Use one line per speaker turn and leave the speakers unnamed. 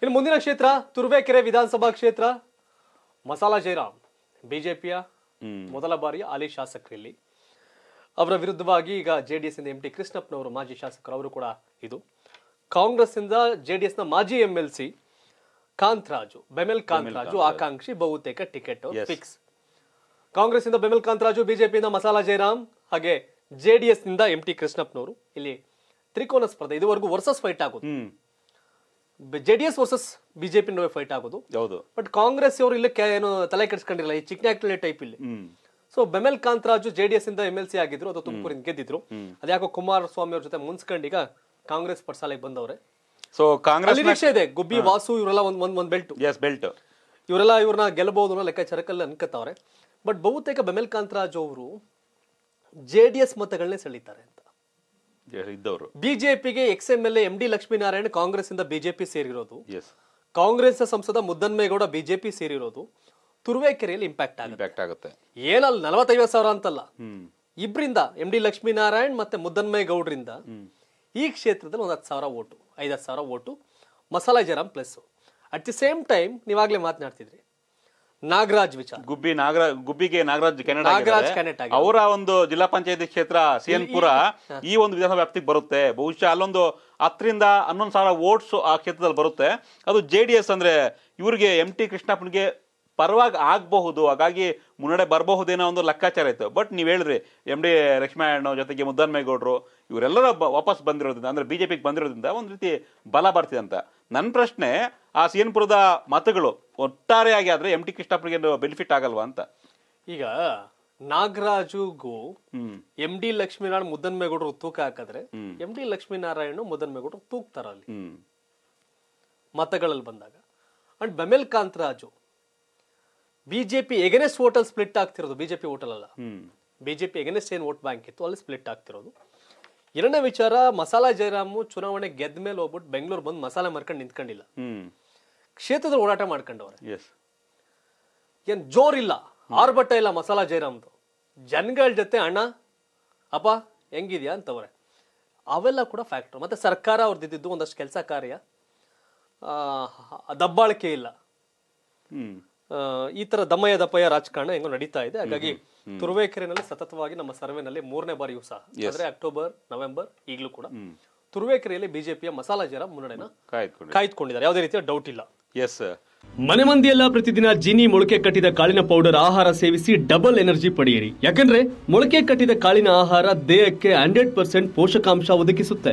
ಇನ್ನು ಮುಂದಿನ ಕ್ಷೇತ್ರ ತುರುವೇಕೆರೆ ವಿಧಾನಸಭಾ ಕ್ಷೇತ್ರ ಮಸಾಲಾ ಜಯರಾಮ್ ಬಿಜೆಪಿಯ ಮೊದಲ ಬಾರಿ ಹಾಲಿ ಶಾಸಕರಲ್ಲಿ ಅವರ ವಿರುದ್ಧವಾಗಿ ಈಗ ಜೆ ಡಿ ಎಂ ಟಿ ಕೃಷ್ಣಪ್ಪನವರು ಮಾಜಿ ಶಾಸಕರು ಅವರು ಕೂಡ ಇದು ಕಾಂಗ್ರೆಸ್ನಿಂದ ಜೆ ಡಿ ಎಸ್ನ ಮಾಜಿ M L C Kantharaju BEML Kantharaju ಆಕಾಂಕ್ಷಿ ಬಹುತೇಕ ಟಿಕೆಟ್ ಫಿಕ್ಸ್ ಕಾಂಗ್ರೆಸ್ ಇಂದ ಬೆಮೆಲ್ ಕಾಂತರಾಜು ಬಿಜೆಪಿಯಿಂದ ಮಸಾಲಾ ಜಯರಾಮ್ ಹಾಗೆ ಜೆ ಡಿ ನಿಂದ ಎಂ ಟಿ ಕೃಷ್ಣಪ್ಪನವರು ಇಲ್ಲಿ ತ್ರಿಕೋನ ಸ್ಪರ್ಧೆ ಇದುವರೆಗೂ ವರ್ಸಸ್ ಫೈಟ್ ಆಗುತ್ತೆ J D S versus BJP ನಡುವೆ ಫೈಟ್ ಆಗೋದು ಹೌದು ಬಟ್ ಕಾಂಗ್ರೆಸ್ ಅವರು ಇಲ್ಲಿ ಏನು ತಲೆ ಕೆಡಿಸ್ಕೊಂಡಿಲ್ಲ ಈ ಚಿಕ್ನಾಕ್ಟಳ್ಳಿ ಟೈಪ್ ಇಲ್ಲಿ so BEML Kantharaju J D S ಇಂದ ಎಂ ಎಲ್ ಸಿ ಆಗಿದ್ರು ಅದು ತುಮಕೂರಿಂದ ಗೆದ್ದಿದ್ರು ಅದ್ಯಾಕೋ ಕುಮಾರಸ್ವಾಮಿ ಅವ್ರ ಜೊತೆ ಮುನ್ಸ್ಕೊಂಡೀಗ ಕಾಂಗ್ರೆಸ್ ಪರ್ಸಾಲೆಗೆ ಬಂದವ್ರೆ
ಸೊ ಕಾಂಗ್ರೆಸ್ ನಿರೀಕ್ಷೆ ಇದೆ ಗುಬ್ಬಿ ವಾಸು ಇವರೆಲ್ಲ ಒಂದ್ ಒಂದ್ ಒಂದ್ ಬೆಲ್ಟ್ ಬೆಲ್ಟ್
ಇವರೆಲ್ಲ ಇವ್ರನ್ನ ಗೆಲ್ಲಬಹುದು ಅನ್ನೋ ಲೆಕ್ಕಾಚಾರಕ್ಕಲ್ಲಿ ಬಟ್ ಬಹುತೇಕ ಬೆಮೆಲ್ ಕಾಂತರಾಜು ಅವರು ಜೆ ಡಿ ಎಸ್ ಮತಗಳನ್ನೇ ಸೆಳೀತಾರೆ ಇದ್ದವರು ಬಿಜೆಪಿಗೆ ex M L M D Lakshminarayana Congress ಇಂದ ಬಿಜೆಪಿ ಸೇರಿರೋದು ಕಾಂಗ್ರೆಸ್ ಸಂಸದ ಮುದ್ದನ್ಮೇಗೌಡ ಬಿಜೆಪಿ ಸೇರಿರೋದು ತುರುವೇಕೆರೆಯಲ್ಲಿ ಇಂಪ್ಯಾಕ್ಟ್ ಇಂಪ್ಯಾಕ್ಟ್ ಆಗುತ್ತೆ ಏನಲ್ಲ ನಲವತ್ತೈವತ್ತು ಸಾವಿರ ಅಂತಲ್ಲ ಇಬ್ರಿಂದ ಎಂ ಡಿ ಲಕ್ಷ್ಮೀನಾರಾಯಣ್ ಮತ್ತೆ ಮುದ್ದನ್ಮೇಗೌಡರಿಂದ ಈ ಕ್ಷೇತ್ರದಲ್ಲಿ ಒಂದು ಹತ್ತು ಸಾವಿರ ಓಟು ಐದು ಸಾವಿರ vote Masala Jayaram plus at the same time ನೀವಾಗ್ಲೇ ಮಾತನಾಡ್ತಿದ್ರಿ
ನಾಗರಾಜ್ ವಿಚಾರ ಗುಬ್ಬಿ ನಾಗರಾಜ್ ಗುಬ್ಬಿಗೆ ನಾಗರಾಜ್ ಕೆನಡಾ ನಾಗರಾಜ್ ಅವರ ಒಂದು ಜಿಲ್ಲಾ ಪಂಚಾಯತಿ ಕ್ಷೇತ್ರ ಸಿಎನ್ಪುರ ಈ ಒಂದು ವಿಧಾನಸಭಾ ವ್ಯಾಪ್ತಿಗೆ ಬರುತ್ತೆ ಬಹುಶಃ ಅಲ್ಲೊಂದು ಹತ್ತರಿಂದ ಹನ್ನೊಂದು ಸಾವಿರ ವೋಟ್ಸ್ ಆ ಕ್ಷೇತ್ರದಲ್ಲಿ ಬರುತ್ತೆ ಅದು ಜೆ ಅಂದ್ರೆ ಇವರಿಗೆ ಎಂ ಟಿ ಕೃಷ್ಣಪ್ಪನಿಗೆ ಪರವಾಗಿ ಆಗಬಹುದು ಹಾಗಾಗಿ ಮುನ್ನಡೆ ಬರಬಹುದೇನೋ ಒಂದು ಲೆಕ್ಕಾಚಾರ ಇತ್ತು ಬಟ್ ನೀವು ಹೇಳಿದ್ರಿ ಎಮ್ ಡಿ ಲಕ್ಷ್ಮಣ ಜೊತೆಗೆ ಮುದ್ದನ್ಮೇಗೌಡರು ಇವರೆಲ್ಲರೂ ವಾಪಸ್ ಬಂದಿರೋದ್ರಿಂದ ಅಂದರೆ ಬಿ ಜೆ ಪಿಗೆ ಬಂದಿರೋದ್ರಿಂದ ಒಂದು ರೀತಿ ಬಲ ಬರ್ತಿದೆ ಅಂತ ನನ್ನ ಪ್ರಶ್ನೆ ಆ ಸಿ ಎನ್ ಪುರದ ಮತಗಳು ಒಟ್ಟಾರೆಯಾಗಿ ಆದರೆ ಎಮ್ ಟಿ ಕೃಷ್ಣಪ್ಪನಿಗೆ ಬೆನಿಫಿಟ್ ಆಗಲ್ವಾ ಅಂತ
ಈಗ ನಾಗರಾಜುಗೂ ಎಂ ಡಿ ಲಕ್ಷ್ಮೀನಾರಾಯಣ ಮುದ್ದನ್ಮೇಗೌಡರು ತೂಕ ಹಾಕಿದ್ರೆ ಎಂ ಡಿ ಲಕ್ಷ್ಮೀನಾರಾಯಣ ಮುದ್ದನ್ಮೇಗೌಡರು ತೂಕ್ತಾರ ಅಲ್ಲಿ ಮತಗಳಲ್ಲಿ ಬಂದಾಗ and BEML Kantharaju BJP against ವೋಟಲ್ ಸ್ಪ್ಲಿಟ್ ಆಗ್ತಿರೋದು ಬಿಜೆಪಿ ವೋಟಲ್ ಅಲ್ಲ ಬಿಜೆಪಿ ಎಗನೆಸ್ಟ್ ಏನು ವೋಟ್ ಬ್ಯಾಂಕ್ ಇತ್ತು ಅಲ್ಲಿ ಸ್ಪ್ಲಿಟ್ ಆಗ್ತಿರೋದು ಎರಡನೇ ವಿಚಾರ ಮಸಾಲ ಜಯರಾಮು ಚುನಾವಣೆ ಗೆದ್ದ ಮೇಲೆ ಹೋಗ್ಬಿಟ್ಟು ಬೆಂಗಳೂರು ಬಂದು ಮಸಾಲೆ ಮಾರ್ಕೊಂಡು ನಿಂತ್ಕೊಂಡಿಲ್ಲ ಕ್ಷೇತ್ರದ ಓಡಾಟ ಮಾಡ್ಕೊಂಡವ್ರೆ ಏನ್ ಜೋರಿಲ್ಲ ಆರ್ಭಟ ಇಲ್ಲ ಮಸಾಲ ಜಯರಾಮ್ದು ಜನಗಳ ಜೊತೆ ಅಣ್ಣ ಅಪ್ಪ ಹೆಂಗಿದ್ಯಾ ಅಂತವ್ರೆ ಅವೆಲ್ಲ ಕೂಡ ಫ್ಯಾಕ್ಟ್ರು ಮತ್ತೆ ಸರ್ಕಾರ ಅವ್ರದ್ದು ಒಂದಷ್ಟು ಕೆಲಸ ಕಾರ್ಯ ದಬ್ಬಾಳಿಕೆ ಇಲ್ಲ ಈ ತರ ದಮಯ ದಪಯ ರಾಜಕಾರಣ ಹೆಂಗೋ ನಡೀತಾ ಇದೆ ಹಾಗಾಗಿ ತುರುವೇಕೆರೆನಲ್ಲಿ ಸತತವಾಗಿ ನಮ್ಮ ಸರ್ವೆನಲ್ಲಿ ಮೂರನೇ ಬಾರಿಯೂ ಸಹ ಅಂದ್ರೆ ಅಕ್ಟೋಬರ್ ನವೆಂಬರ್ ಈಗಲೂ ಕೂಡ ತುರುವೇಕೆರೆಯಲ್ಲಿ ಬಿಜೆಪಿಯ ಮಸಾಲಾ ಜರ ಮುನ್ನಡೆನ ಕಾಯ್ದುಕೊಂಡಿದ್ದಾರೆ ಯಾವುದೇ ರೀತಿಯ ಡೌಟ್ ಇಲ್ಲ ಎಸ್ ಮನೆ ಮಂದಿಯೆಲ್ಲ ಪ್ರತಿದಿನ ಜಿನಿ ಮೊಳಕೆ ಕಟ್ಟಿದ ಕಾಳಿನ ಪೌಡರ್ ಆಹಾರ ಸೇವಿಸಿ ಡಬಲ್ ಎನರ್ಜಿ ಪಡೆಯಿರಿ ಯಾಕಂದ್ರೆ ಮೊಳಕೆ ಕಟ್ಟಿದ ಕಾಳಿನ ಆಹಾರ ದೇಹಕ್ಕೆ ಹಂಡ್ರೆಡ್ ಪರ್ಸೆಂಟ್ ಪೋಷಕಾಂಶ ಒದಗಿಸುತ್ತೆ